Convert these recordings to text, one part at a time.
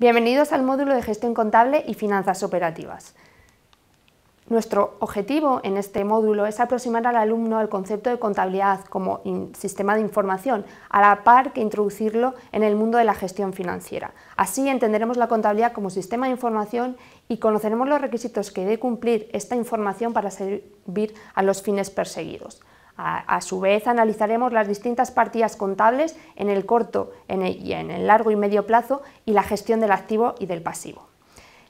Bienvenidos al módulo de gestión contable y finanzas operativas. Nuestro objetivo en este módulo es aproximar al alumno al concepto de contabilidad como sistema de información, a la par que introducirlo en el mundo de la gestión financiera. Así entenderemos la contabilidad como sistema de información y conoceremos los requisitos que debe cumplir esta información para servir a los fines perseguidos. A, su vez, analizaremos las distintas partidas contables en el corto en el, y en el largo y medio plazo y la gestión del activo y del pasivo.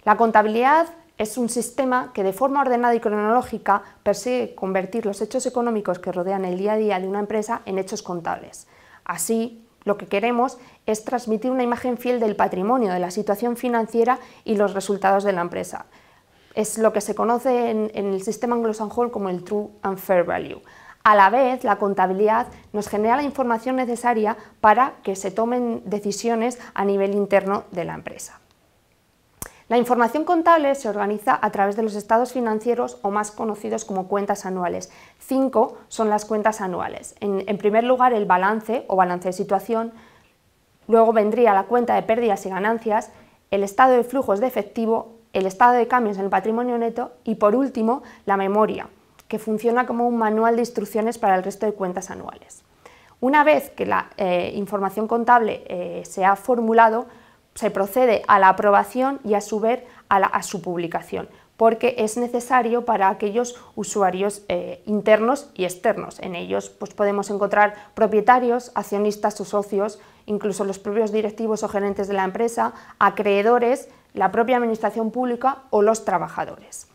La contabilidad es un sistema que de forma ordenada y cronológica persigue convertir los hechos económicos que rodean el día a día de una empresa en hechos contables. Así, lo que queremos es transmitir una imagen fiel del patrimonio, de la situación financiera y los resultados de la empresa. Es lo que se conoce en, en el sistema anglosajón como el True and Fair Value. A la vez, la contabilidad nos genera la información necesaria para que se tomen decisiones a nivel interno de la empresa. La información contable se organiza a través de los estados financieros o más conocidos como cuentas anuales. Cinco son las cuentas anuales. En, primer lugar, el balance o balance de situación. Luego vendría la cuenta de pérdidas y ganancias, el estado de flujos de efectivo, el estado de cambios en el patrimonio neto y, por último, la memoria, que funciona como un manual de instrucciones para el resto de cuentas anuales. Una vez que la eh, información contable eh, se ha formulado, se procede a la aprobación y a su ver, a, su publicación, porque es necesario para aquellos usuarios eh, internos y externos. En ellos pues, podemos encontrar propietarios, accionistas o socios, incluso los propios directivos o gerentes de la empresa, acreedores, la propia administración pública o los trabajadores.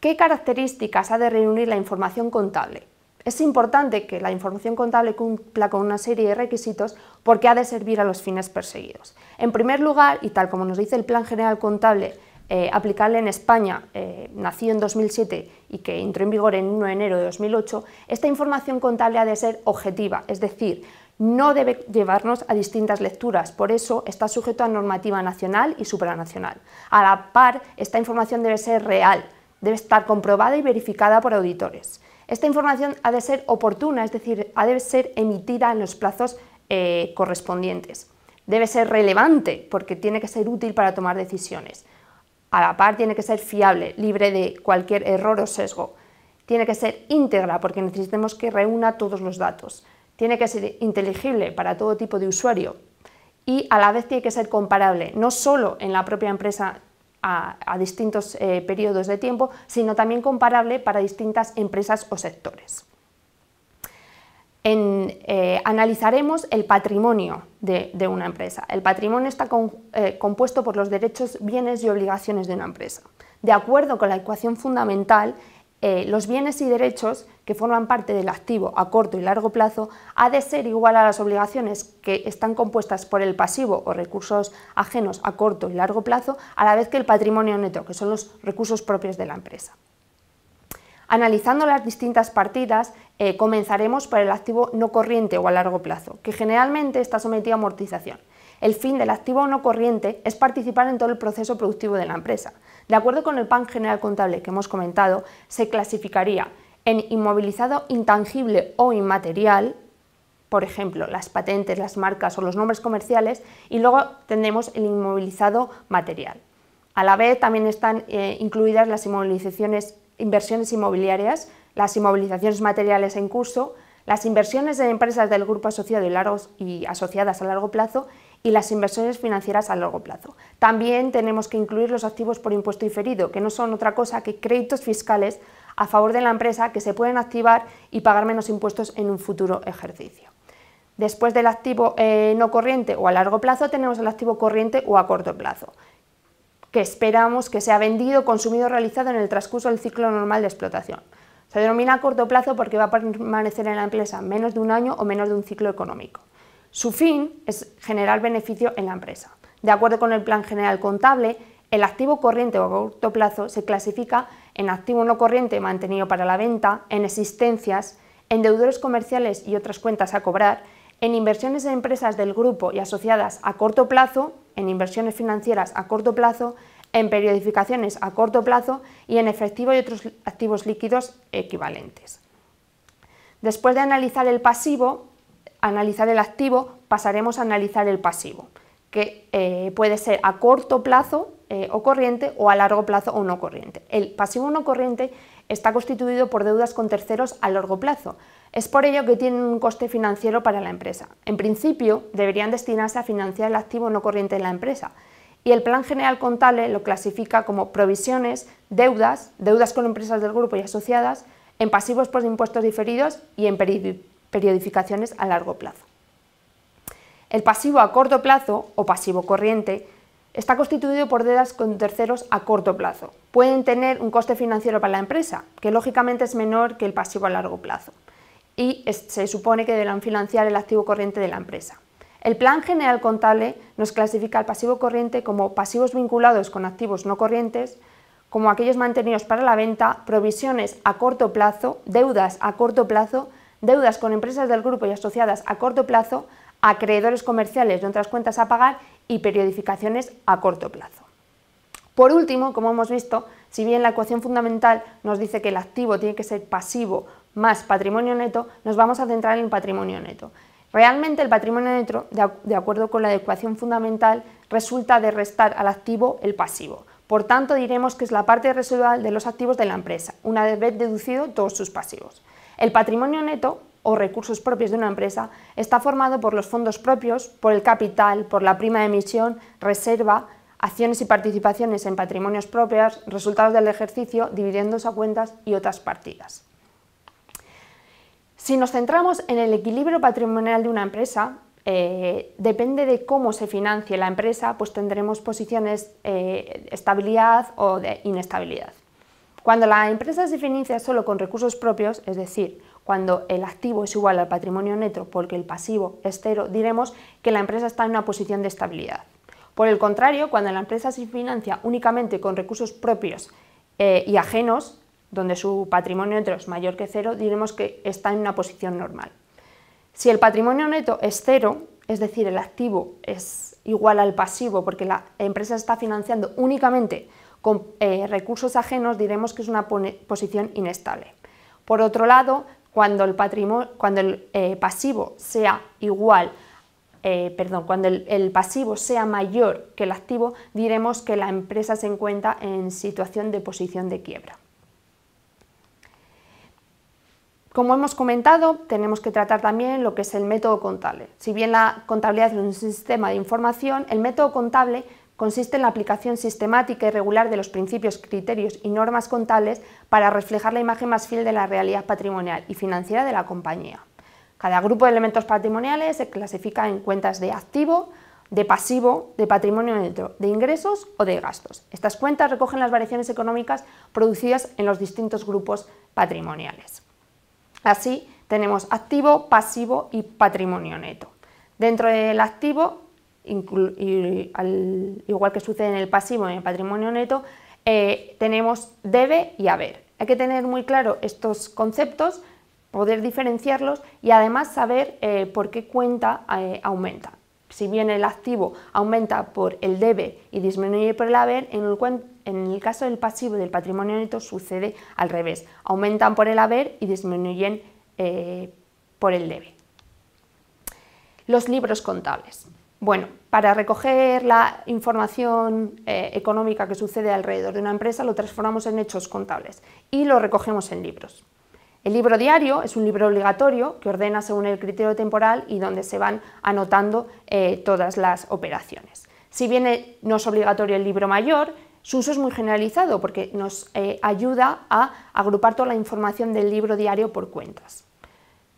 ¿Qué características ha de reunir la información contable? Es importante que la información contable cumpla con una serie de requisitos porque ha de servir a los fines perseguidos. En primer lugar, y tal como nos dice el Plan General Contable eh, aplicable en España, eh, nació en 2007 y que entró en vigor en 1 de enero de 2008, esta información contable ha de ser objetiva, es decir, no debe llevarnos a distintas lecturas, por eso está sujeto a normativa nacional y supranacional. A la par, esta información debe ser real, debe estar comprobada y verificada por auditores. Esta información ha de ser oportuna, es decir, ha de ser emitida en los plazos eh, correspondientes. Debe ser relevante porque tiene que ser útil para tomar decisiones. A la par tiene que ser fiable, libre de cualquier error o sesgo. Tiene que ser íntegra porque necesitamos que reúna todos los datos. Tiene que ser inteligible para todo tipo de usuario. Y a la vez tiene que ser comparable, no solo en la propia empresa a, distintos eh, periodos de tiempo, sino también comparable para distintas empresas o sectores. En, eh, analizaremos el patrimonio de, una empresa. El patrimonio está eh, compuesto por los derechos, bienes y obligaciones de una empresa. De acuerdo con la ecuación fundamental, eh, los bienes y derechos que forman parte del activo a corto y largo plazo ha de ser igual a las obligaciones que están compuestas por el pasivo o recursos ajenos a corto y largo plazo, a la vez que el patrimonio neto, que son los recursos propios de la empresa. Analizando las distintas partidas, eh, comenzaremos por el activo no corriente o a largo plazo, que generalmente está sometido a amortización el fin del activo no corriente es participar en todo el proceso productivo de la empresa. De acuerdo con el PAN general contable que hemos comentado, se clasificaría en inmovilizado intangible o inmaterial, por ejemplo, las patentes, las marcas o los nombres comerciales, y luego tenemos el inmovilizado material. A la vez también están eh, incluidas las inversiones inmobiliarias, las inmovilizaciones materiales en curso, las inversiones de empresas del grupo asociado y asociadas a largo plazo y las inversiones financieras a largo plazo. También tenemos que incluir los activos por impuesto diferido, que no son otra cosa que créditos fiscales a favor de la empresa que se pueden activar y pagar menos impuestos en un futuro ejercicio. Después del activo eh, no corriente o a largo plazo tenemos el activo corriente o a corto plazo, que esperamos que sea vendido, consumido o realizado en el transcurso del ciclo normal de explotación. Se denomina a corto plazo porque va a permanecer en la empresa menos de un año o menos de un ciclo económico. Su fin es generar beneficio en la empresa. De acuerdo con el Plan General Contable, el activo corriente o a corto plazo se clasifica en activo no corriente mantenido para la venta, en existencias, en deudores comerciales y otras cuentas a cobrar, en inversiones en empresas del grupo y asociadas a corto plazo, en inversiones financieras a corto plazo, en periodificaciones a corto plazo y en efectivo y otros activos líquidos equivalentes. Después de analizar el pasivo, analizar el activo, pasaremos a analizar el pasivo, que eh, puede ser a corto plazo eh, o corriente o a largo plazo o no corriente. El pasivo no corriente está constituido por deudas con terceros a largo plazo. Es por ello que tiene un coste financiero para la empresa. En principio, deberían destinarse a financiar el activo no corriente de la empresa. Y el plan general contable lo clasifica como provisiones, deudas, deudas con empresas del grupo y asociadas, en pasivos por impuestos diferidos y en, periodificaciones a largo plazo. El pasivo a corto plazo o pasivo corriente está constituido por deudas con terceros a corto plazo. Pueden tener un coste financiero para la empresa, que lógicamente es menor que el pasivo a largo plazo, y se supone que deberán financiar el activo corriente de la empresa. El plan general contable nos clasifica el pasivo corriente como pasivos vinculados con activos no corrientes, como aquellos mantenidos para la venta, provisiones a corto plazo, deudas a corto plazo deudas con empresas del grupo y asociadas a corto plazo, acreedores comerciales de otras cuentas a pagar y periodificaciones a corto plazo. Por último, como hemos visto, si bien la ecuación fundamental nos dice que el activo tiene que ser pasivo más patrimonio neto, nos vamos a centrar en el patrimonio neto. Realmente el patrimonio neto, de acuerdo con la ecuación fundamental, resulta de restar al activo el pasivo. Por tanto, diremos que es la parte residual de los activos de la empresa, una vez deducido todos sus pasivos. El patrimonio neto o recursos propios de una empresa está formado por los fondos propios, por el capital, por la prima de emisión, reserva, acciones y participaciones en patrimonios propios, resultados del ejercicio, dividendos a cuentas y otras partidas. Si nos centramos en el equilibrio patrimonial de una empresa, eh, depende de cómo se financie la empresa, pues tendremos posiciones eh, de estabilidad o de inestabilidad. Cuando la empresa se financia solo con recursos propios, es decir, cuando el activo es igual al patrimonio neto porque el pasivo es cero, diremos que la empresa está en una posición de estabilidad. Por el contrario, cuando la empresa se financia únicamente con recursos propios eh, y ajenos, donde su patrimonio neto es mayor que cero, diremos que está en una posición normal. Si el patrimonio neto es cero, es decir, el activo es igual al pasivo porque la empresa está financiando únicamente con eh, recursos ajenos diremos que es una posición inestable. Por otro lado, cuando cuando el eh, pasivo sea igual, eh, cuando el, pasivo sea mayor que el activo, diremos que la empresa se encuentra en situación de posición de quiebra. Como hemos comentado, tenemos que tratar también lo que es el método contable. Si bien la contabilidad es un sistema de información, el método contable consiste en la aplicación sistemática y regular de los principios, criterios y normas contables para reflejar la imagen más fiel de la realidad patrimonial y financiera de la compañía. Cada grupo de elementos patrimoniales se clasifica en cuentas de activo, de pasivo, de patrimonio neto, de ingresos o de gastos. Estas cuentas recogen las variaciones económicas producidas en los distintos grupos patrimoniales. Así tenemos activo, pasivo y patrimonio neto. Dentro del activo igual que sucede en el pasivo, y en el patrimonio neto, eh, tenemos debe y haber. Hay que tener muy claro estos conceptos, poder diferenciarlos y además saber eh, por qué cuenta eh, aumenta. Si bien el activo aumenta por el debe y disminuye por el haber, en el, en el caso del pasivo y del patrimonio neto sucede al revés. Aumentan por el haber y disminuyen por el debe. Los libros contables. Bueno, para recoger la información eh, económica que sucede alrededor de una empresa, lo transformamos en hechos contables y lo recogemos en libros. El libro diario es un libro obligatorio que ordena según el criterio temporal y donde se van anotando eh, todas las operaciones. Si bien eh, no es obligatorio el libro mayor, su uso es muy generalizado porque nos ayuda a agrupar toda la información del libro diario por cuentas.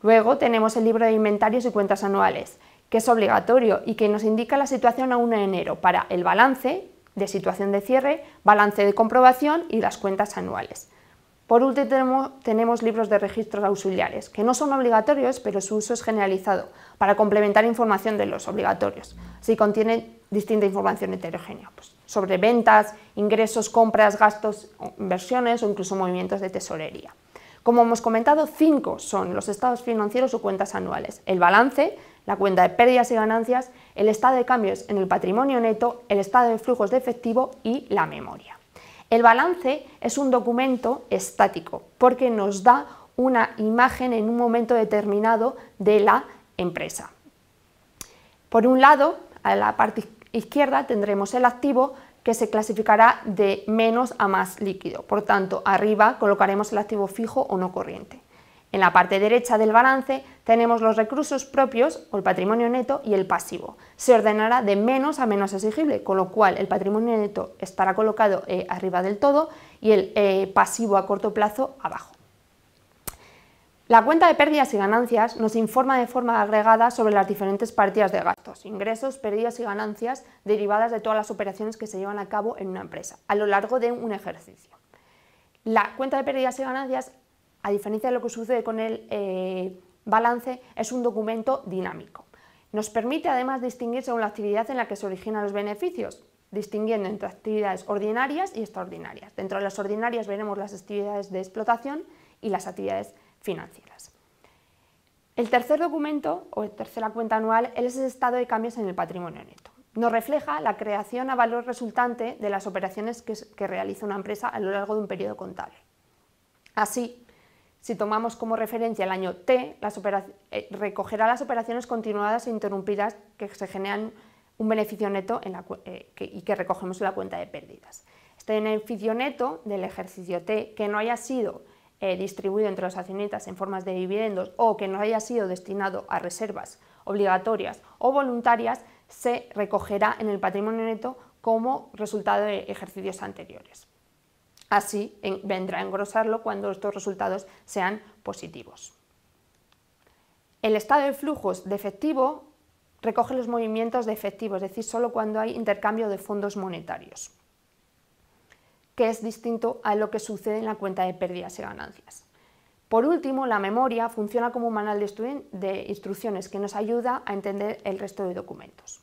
Luego tenemos el libro de inventarios y cuentas anuales que es obligatorio y que nos indica la situación a 1 de enero para el balance de situación de cierre, balance de comprobación y las cuentas anuales. Por último, tenemos, libros de registros auxiliares, que no son obligatorios, pero su uso es generalizado, para complementar información de los obligatorios, si contienen distinta información heterogénea, pues, sobre ventas, ingresos, compras, gastos, inversiones o incluso movimientos de tesorería. Como hemos comentado, cinco son los estados financieros o cuentas anuales, el balance, la cuenta de pérdidas y ganancias, el estado de cambios en el patrimonio neto, el estado de flujos de efectivo y la memoria. El balance es un documento estático porque nos da una imagen en un momento determinado de la empresa. Por un lado, a la parte izquierda tendremos el activo que se clasificará de menos a más líquido. Por tanto, arriba colocaremos el activo fijo o no corriente. En la parte derecha del balance tenemos los recursos propios o el patrimonio neto y el pasivo. Se ordenará de menos a menos exigible, con lo cual el patrimonio neto estará colocado eh, arriba del todo y el eh, pasivo a corto plazo abajo. La cuenta de pérdidas y ganancias nos informa de forma agregada sobre las diferentes partidas de gastos, ingresos, pérdidas y ganancias derivadas de todas las operaciones que se llevan a cabo en una empresa a lo largo de un ejercicio. La cuenta de pérdidas y ganancias a diferencia de lo que sucede con el eh, balance, es un documento dinámico. Nos permite además distinguir según la actividad en la que se originan los beneficios, distinguiendo entre actividades ordinarias y extraordinarias. Dentro de las ordinarias veremos las actividades de explotación y las actividades financieras. El tercer documento o tercera cuenta anual es el estado de cambios en el patrimonio neto. Nos refleja la creación a valor resultante de las operaciones que, que realiza una empresa a lo largo de un periodo contable. Así, si tomamos como referencia el año T, eh, recogerá las operaciones continuadas e interrumpidas que se generan un beneficio neto eh, y que recogemos en la cuenta de pérdidas. Este beneficio neto del ejercicio T que no haya sido eh, distribuido entre los accionistas en formas de dividendos o que no haya sido destinado a reservas obligatorias o voluntarias se recogerá en el patrimonio neto como resultado de ejercicios anteriores. Así vendrá a engrosarlo cuando estos resultados sean positivos. El estado de flujos de efectivo recoge los movimientos de efectivo, es decir, solo cuando hay intercambio de fondos monetarios, que es distinto a lo que sucede en la cuenta de pérdidas y ganancias. Por último, la memoria funciona como un manual de, instrucciones que nos ayuda a entender el resto de documentos.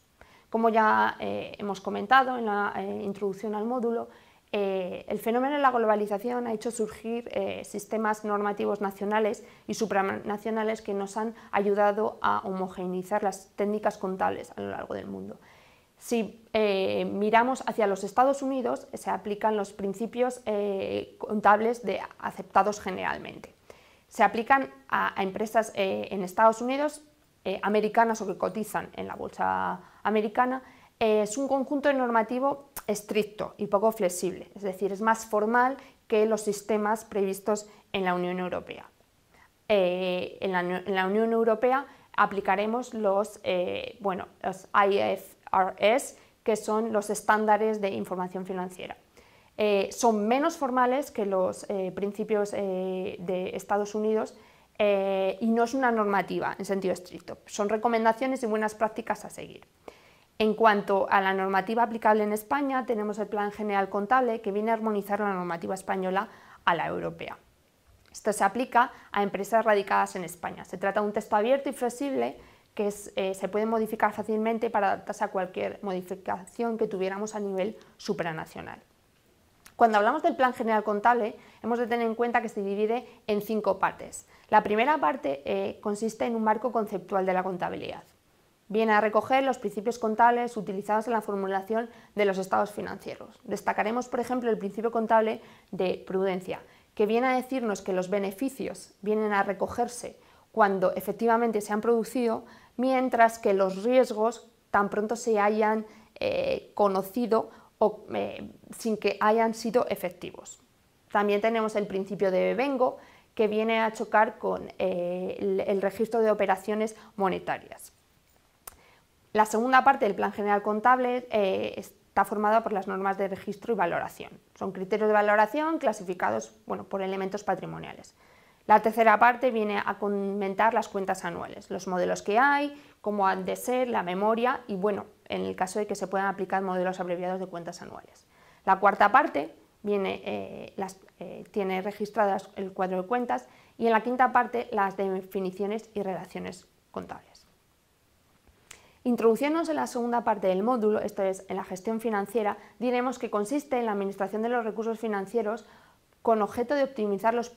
Como ya eh, hemos comentado en la eh, introducción al módulo, eh, el fenómeno de la globalización ha hecho surgir eh, sistemas normativos nacionales y supranacionales que nos han ayudado a homogeneizar las técnicas contables a lo largo del mundo. Si eh, miramos hacia los Estados Unidos, se aplican los principios contables de aceptados generalmente. Se aplican a empresas en Estados Unidos, americanas o que cotizan en la bolsa americana, eh, es un conjunto normativo estricto y poco flexible, es decir, es más formal que los sistemas previstos en la Unión Europea. Eh, en, la, Unión Europea aplicaremos los, eh, los IFRS, que son los estándares de información financiera. son menos formales que los principios de Estados Unidos y no es una normativa en sentido estricto. Son recomendaciones y buenas prácticas a seguir. En cuanto a la normativa aplicable en España, tenemos el Plan General Contable que viene a armonizar la normativa española a la europea. Esto se aplica a empresas radicadas en España. Se trata de un texto abierto y flexible que eh, se puede modificar fácilmente para adaptarse a cualquier modificación que tuviéramos a nivel supranacional. Cuando hablamos del plan general contable, hemos de tener en cuenta que se divide en cinco partes. La primera parte eh, consiste en un marco conceptual de la contabilidad viene a recoger los principios contables utilizados en la formulación de los estados financieros. Destacaremos, por ejemplo, el principio contable de prudencia, que viene a decirnos que los beneficios vienen a recogerse cuando efectivamente se han producido, mientras que los riesgos tan pronto se hayan eh, conocido o eh, sin que hayan sido efectivos. También tenemos el principio de vengo que viene a chocar con eh, el registro de operaciones monetarias. La segunda parte del Plan General Contable eh, está formada por las normas de registro y valoración. Son criterios de valoración clasificados bueno, por elementos patrimoniales. La tercera parte viene a comentar las cuentas anuales, los modelos que hay, cómo han de ser, la memoria y, bueno, en el caso de que se puedan aplicar modelos abreviados de cuentas anuales. La cuarta parte eh, eh, tiene registradas el cuadro de cuentas y en la quinta parte las definiciones y relaciones contables. Introduciéndonos en la segunda parte del módulo, esto es, en la gestión financiera, diremos que consiste en la administración de los recursos financieros con objeto de optimizar los,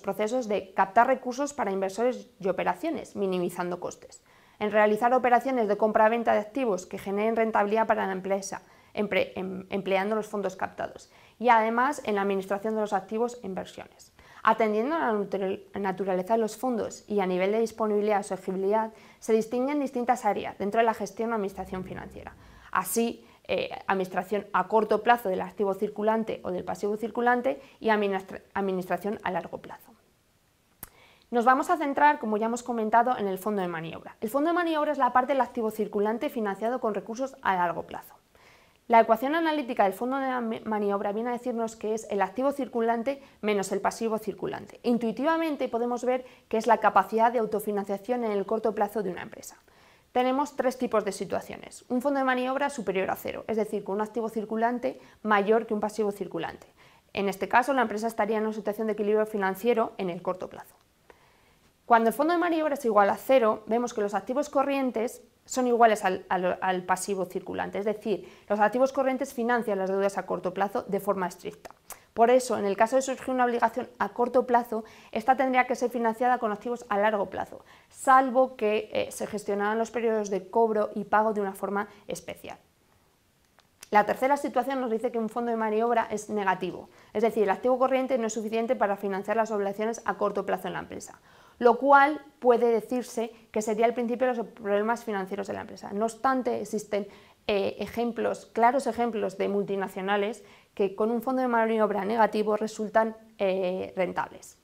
procesos de captar recursos para inversores y operaciones, minimizando costes, en realizar operaciones de compra-venta de activos que generen rentabilidad para la empresa, em-, empleando los fondos captados, y además en la administración de los activos e inversiones. Atendiendo a la naturaleza de los fondos y a nivel de disponibilidad o exigibilidad, se distinguen distintas áreas dentro de la gestión o administración financiera. Así, eh, administración a corto plazo del activo circulante o del pasivo circulante y administración a largo plazo. Nos vamos a centrar, como ya hemos comentado, en el fondo de maniobra. El fondo de maniobra es la parte del activo circulante financiado con recursos a largo plazo. La ecuación analítica del fondo de maniobra viene a decirnos que es el activo circulante menos el pasivo circulante. Intuitivamente podemos ver que es la capacidad de autofinanciación en el corto plazo de una empresa. Tenemos tres tipos de situaciones. Un fondo de maniobra superior a cero, es decir, con un activo circulante mayor que un pasivo circulante. En este caso, la empresa estaría en una situación de equilibrio financiero en el corto plazo. Cuando el fondo de maniobra es igual a cero, vemos que los activos corrientes son iguales al, pasivo circulante. Es decir, los activos corrientes financian las deudas a corto plazo de forma estricta. Por eso, en el caso de surgir una obligación a corto plazo, esta tendría que ser financiada con activos a largo plazo, salvo que eh, se gestionaran los periodos de cobro y pago de una forma especial. La tercera situación nos dice que un fondo de maniobra es negativo, es decir, el activo corriente no es suficiente para financiar las obligaciones a corto plazo en la empresa lo cual puede decirse que sería el principio de los problemas financieros de la empresa. No obstante, existen eh, ejemplos, claros ejemplos de multinacionales que con un fondo de maniobra negativo resultan eh, rentables.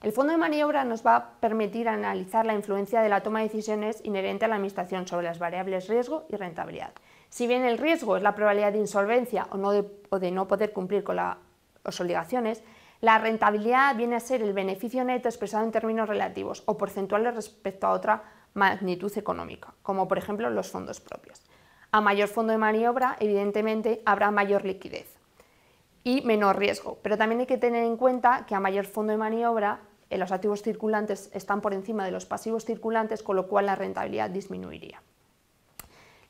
El fondo de maniobra nos va a permitir analizar la influencia de la toma de decisiones inherente a la administración sobre las variables riesgo y rentabilidad. Si bien el riesgo es la probabilidad de insolvencia o de no poder cumplir con las obligaciones, la rentabilidad viene a ser el beneficio neto expresado en términos relativos o porcentuales respecto a otra magnitud económica, como por ejemplo los fondos propios. A mayor fondo de maniobra, evidentemente, habrá mayor liquidez y menor riesgo, pero también hay que tener en cuenta que a mayor fondo de maniobra, eh, los activos circulantes están por encima de los pasivos circulantes, con lo cual la rentabilidad disminuiría.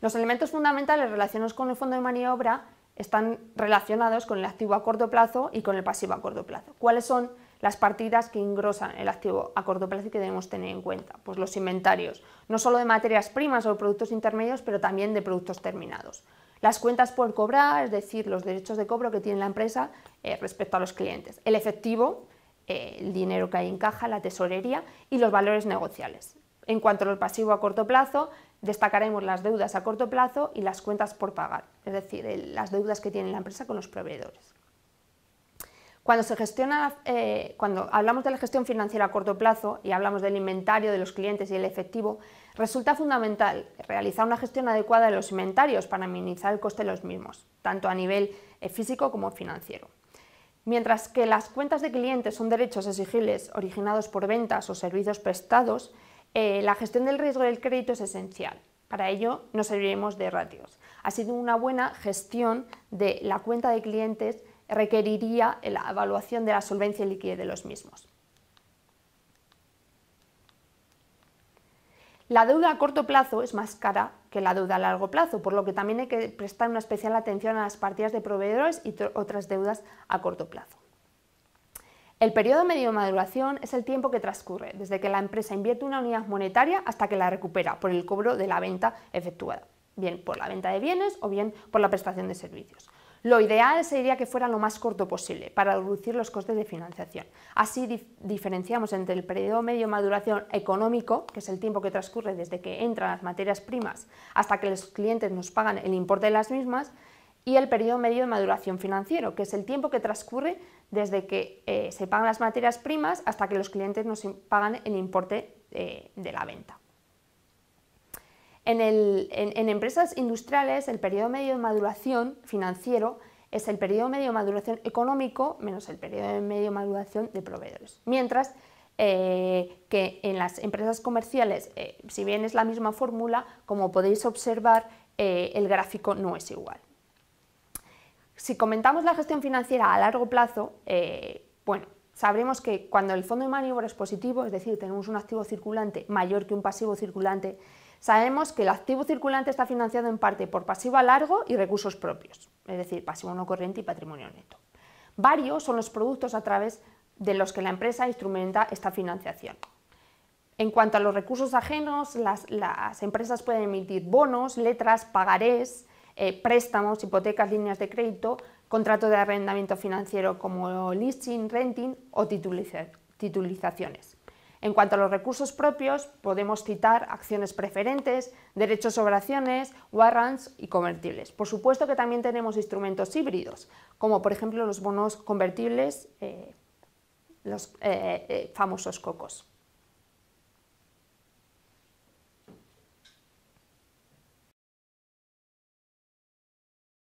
Los elementos fundamentales relacionados con el fondo de maniobra están relacionados con el activo a corto plazo y con el pasivo a corto plazo. ¿Cuáles son las partidas que engrosan el activo a corto plazo y que debemos tener en cuenta? Pues los inventarios, no solo de materias primas o productos intermedios, pero también de productos terminados. Las cuentas por cobrar, es decir, los derechos de cobro que tiene la empresa eh, respecto a los clientes. El efectivo, eh, el dinero que hay en caja, la tesorería y los valores negociales. En cuanto al pasivo a corto plazo, Destacaremos las deudas a corto plazo y las cuentas por pagar, es decir, las deudas que tiene la empresa con los proveedores. Cuando, eh, cuando hablamos de la gestión financiera a corto plazo y hablamos del inventario de los clientes y el efectivo, resulta fundamental realizar una gestión adecuada de los inventarios para minimizar el coste de los mismos, tanto a nivel eh, físico como financiero. Mientras que las cuentas de clientes son derechos exigibles originados por ventas o servicios prestados, eh, la gestión del riesgo del crédito es esencial. Para ello nos serviremos de ratios. Ha sido una buena gestión de la cuenta de clientes requeriría la evaluación de la solvencia y liquidez de los mismos. La deuda a corto plazo es más cara que la deuda a largo plazo, por lo que también hay que prestar una especial atención a las partidas de proveedores y otras deudas a corto plazo. El periodo medio de maduración es el tiempo que transcurre desde que la empresa invierte una unidad monetaria hasta que la recupera por el cobro de la venta efectuada, bien por la venta de bienes o bien por la prestación de servicios. Lo ideal sería que fuera lo más corto posible para reducir los costes de financiación. Así diferenciamos entre el periodo medio de maduración económico, que es el tiempo que transcurre desde que entran las materias primas hasta que los clientes nos pagan el importe de las mismas, y el periodo medio de maduración financiero, que es el tiempo que transcurre desde que eh, se pagan las materias primas hasta que los clientes nos pagan el importe eh, de la venta. En, empresas industriales, el periodo medio de maduración financiero es el periodo medio de maduración económico menos el periodo medio de maduración de proveedores. Mientras eh, que en las empresas comerciales, si bien es la misma fórmula, como podéis observar, el gráfico no es igual. Si comentamos la gestión financiera a largo plazo, eh, bueno, sabremos que cuando el fondo de maniobra es positivo, es decir, tenemos un activo circulante mayor que un pasivo circulante, sabemos que el activo circulante está financiado en parte por pasivo a largo y recursos propios, es decir, pasivo no corriente y patrimonio neto. Varios son los productos a través de los que la empresa instrumenta esta financiación. En cuanto a los recursos ajenos, las, las empresas pueden emitir bonos, letras, pagarés, eh, préstamos, hipotecas, líneas de crédito, contrato de arrendamiento financiero como leasing, renting o titulizaciones. En cuanto a los recursos propios, podemos citar acciones preferentes, derechos sobre acciones, warrants y convertibles. Por supuesto que también tenemos instrumentos híbridos, como por ejemplo los bonos convertibles, eh, los eh, famosos cocos.